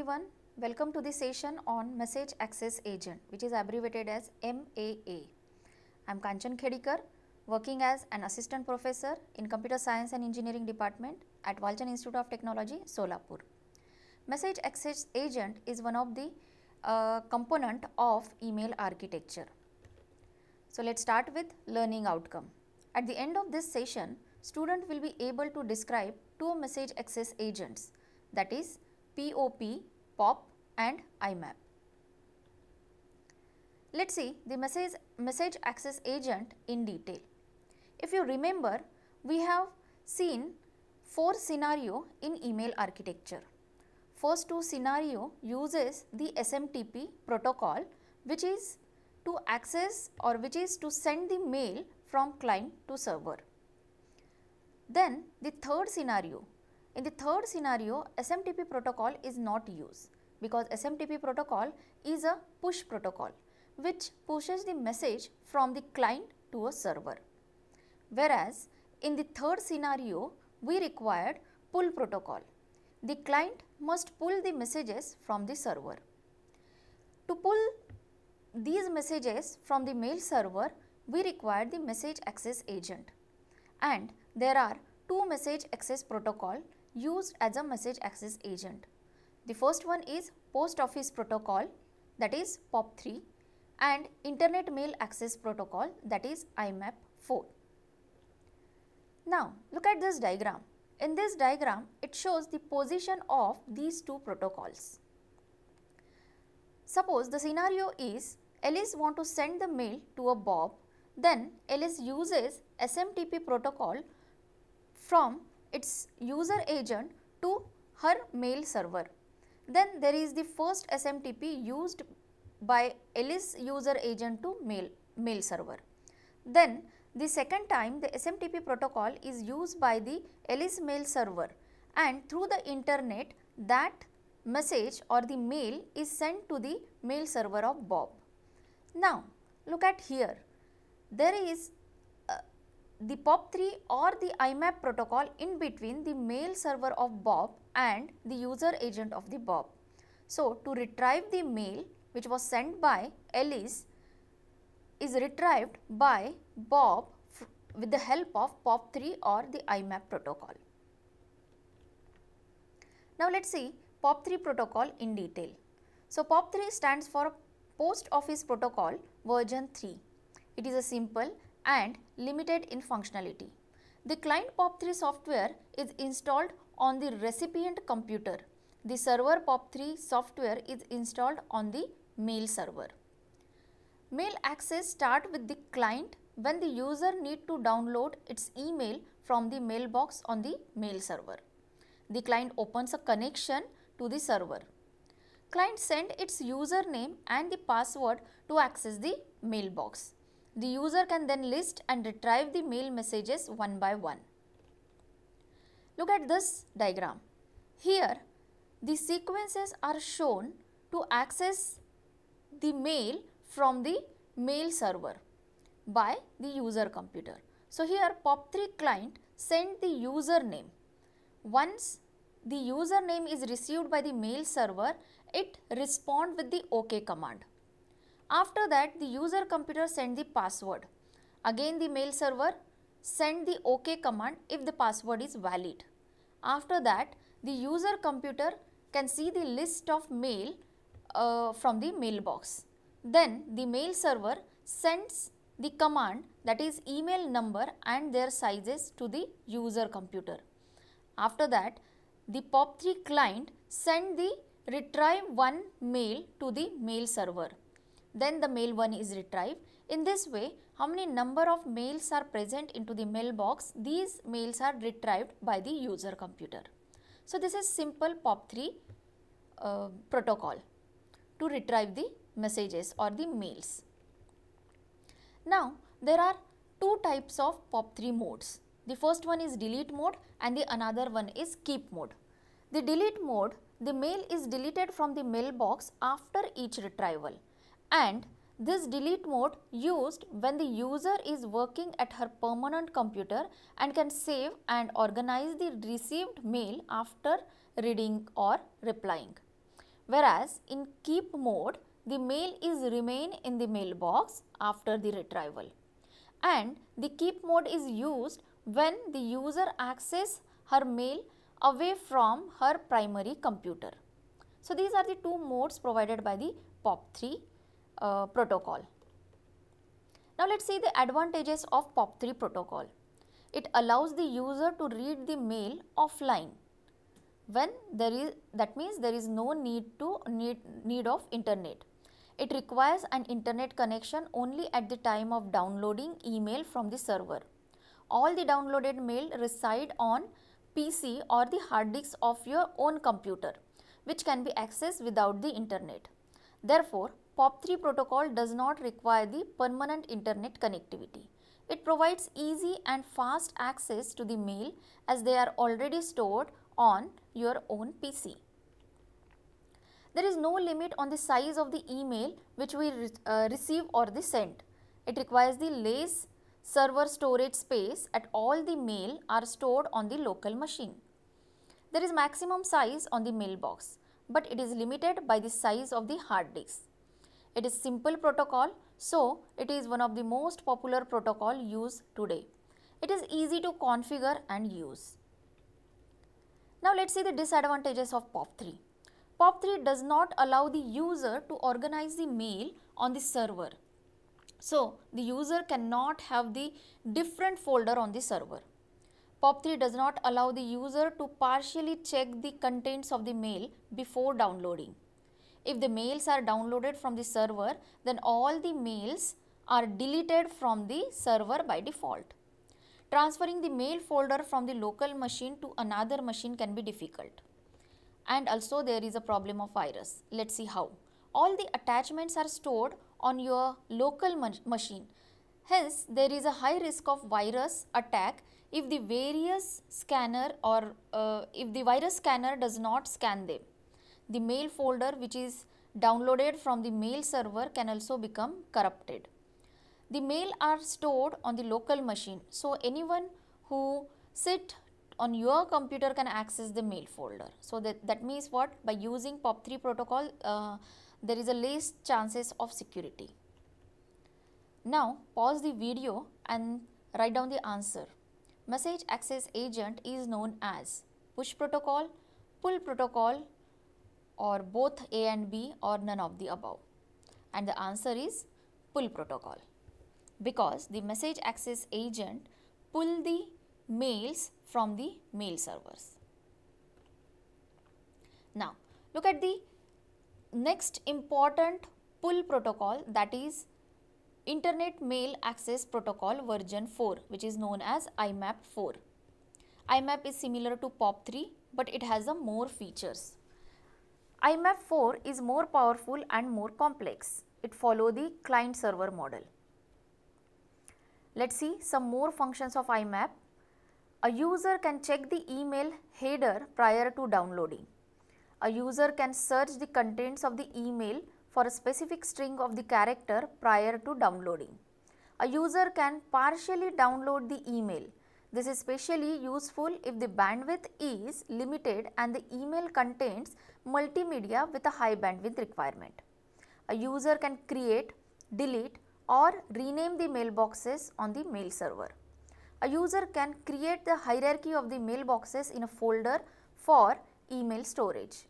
everyone welcome to the session on message access agent which is abbreviated as MAA. I am Kanchan Khedikar working as an assistant professor in computer science and engineering department at Walchan Institute of Technology Solapur. Message access agent is one of the uh, component of email architecture. So let's start with learning outcome. At the end of this session student will be able to describe two message access agents that is POP POP and IMAP. Let's see the message, message access agent in detail. If you remember, we have seen four scenario in email architecture. First two scenario uses the SMTP protocol which is to access or which is to send the mail from client to server. Then the third scenario, in the third scenario SMTP protocol is not used because SMTP protocol is a push protocol which pushes the message from the client to a server. Whereas in the third scenario, we required pull protocol. The client must pull the messages from the server. To pull these messages from the mail server, we require the message access agent. And there are two message access protocol used as a message access agent. The first one is Post Office Protocol that is POP3 and Internet Mail Access Protocol that is IMAP 4. Now look at this diagram. In this diagram it shows the position of these two protocols. Suppose the scenario is Alice want to send the mail to a Bob then Alice uses SMTP protocol from its user agent to her mail server. Then there is the first SMTP used by Alice user agent to mail, mail server. Then the second time the SMTP protocol is used by the Alice mail server and through the internet that message or the mail is sent to the mail server of Bob. Now look at here, there is uh, the POP3 or the IMAP protocol in between the mail server of Bob and the user agent of the Bob. So, to retrieve the mail which was sent by Alice is retrieved by Bob with the help of POP3 or the IMAP protocol. Now, let us see POP3 protocol in detail. So, POP3 stands for Post Office Protocol version 3. It is a simple and limited in functionality. The client POP3 software is installed on the recipient computer. The server POP3 software is installed on the mail server. Mail access start with the client when the user need to download its email from the mailbox on the mail server. The client opens a connection to the server. Client send its username and the password to access the mailbox. The user can then list and retrieve the mail messages one by one. Look at this diagram. Here the sequences are shown to access the mail from the mail server by the user computer. So here POP3 client sent the username. Once the username is received by the mail server, it respond with the OK command. After that the user computer send the password. Again the mail server send the OK command if the password is valid. After that, the user computer can see the list of mail uh, from the mailbox. Then the mail server sends the command that is email number and their sizes to the user computer. After that, the POP3 client send the retrieve one mail to the mail server. Then the mail one is retrieved. In this way, how many number of mails are present into the mailbox, these mails are retrieved by the user computer. So, this is simple POP3 uh, protocol to retrieve the messages or the mails. Now, there are two types of POP3 modes. The first one is delete mode and the another one is keep mode. The delete mode, the mail is deleted from the mailbox after each retrieval and this delete mode used when the user is working at her permanent computer and can save and organize the received mail after reading or replying. Whereas in keep mode, the mail is remain in the mailbox after the retrieval. And the keep mode is used when the user access her mail away from her primary computer. So, these are the two modes provided by the POP3 uh, protocol. Now let us see the advantages of POP3 protocol. It allows the user to read the mail offline when there is that means there is no need to need, need of internet. It requires an internet connection only at the time of downloading email from the server. All the downloaded mail reside on PC or the hard disk of your own computer which can be accessed without the internet. Therefore, POP3 protocol does not require the permanent internet connectivity. It provides easy and fast access to the mail as they are already stored on your own PC. There is no limit on the size of the email which we re uh, receive or the send. It requires the less server storage space at all the mail are stored on the local machine. There is maximum size on the mailbox, but it is limited by the size of the hard disk. It is simple protocol, so it is one of the most popular protocol used today. It is easy to configure and use. Now let's see the disadvantages of POP3. POP3 does not allow the user to organize the mail on the server. So the user cannot have the different folder on the server. POP3 does not allow the user to partially check the contents of the mail before downloading if the mails are downloaded from the server, then all the mails are deleted from the server by default. Transferring the mail folder from the local machine to another machine can be difficult. And also there is a problem of virus. Let's see how. All the attachments are stored on your local ma machine. Hence, there is a high risk of virus attack if the various scanner or uh, if the virus scanner does not scan them the mail folder which is downloaded from the mail server can also become corrupted. The mail are stored on the local machine. So anyone who sit on your computer can access the mail folder. So that, that means what? By using POP3 protocol, uh, there is a less chances of security. Now pause the video and write down the answer. Message access agent is known as push protocol, pull protocol, or both A and B or none of the above? And the answer is pull protocol because the message access agent pull the mails from the mail servers. Now, look at the next important pull protocol that is Internet Mail Access Protocol version 4 which is known as IMAP 4. IMAP is similar to POP3 but it has a more features. IMAP4 is more powerful and more complex. It follow the client-server model. Let's see some more functions of IMAP. A user can check the email header prior to downloading. A user can search the contents of the email for a specific string of the character prior to downloading. A user can partially download the email this is especially useful if the bandwidth is limited and the email contains multimedia with a high bandwidth requirement. A user can create, delete or rename the mailboxes on the mail server. A user can create the hierarchy of the mailboxes in a folder for email storage.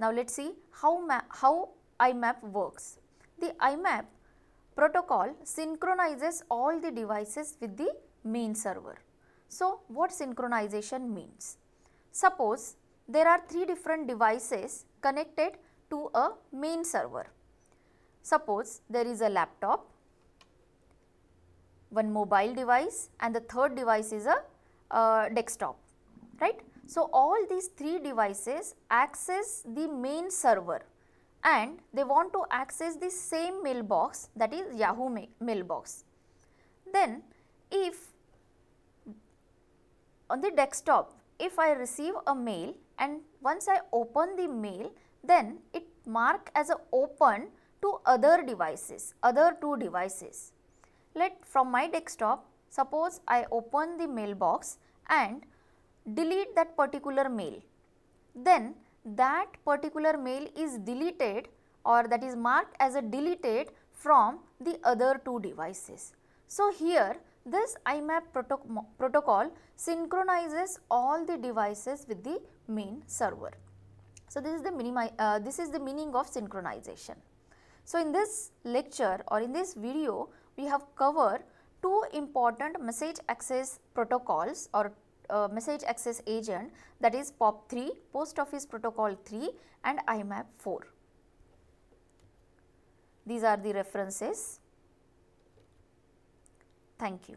Now let us see how, how IMAP works. The IMAP protocol synchronizes all the devices with the main server. So, what synchronization means? Suppose there are three different devices connected to a main server. Suppose there is a laptop, one mobile device and the third device is a uh, desktop, right. So, all these three devices access the main server and they want to access the same mailbox that is Yahoo mailbox. Then if on the desktop, if I receive a mail and once I open the mail, then it mark as a open to other devices, other two devices. Let from my desktop, suppose I open the mailbox and delete that particular mail. Then that particular mail is deleted or that is marked as a deleted from the other two devices. So, here this IMAP protoc protocol synchronizes all the devices with the main server. So, this is the uh, this is the meaning of synchronization. So, in this lecture or in this video we have covered two important message access protocols or uh, message access agent that is POP3, Post Office Protocol 3 and IMAP 4. These are the references. Thank you.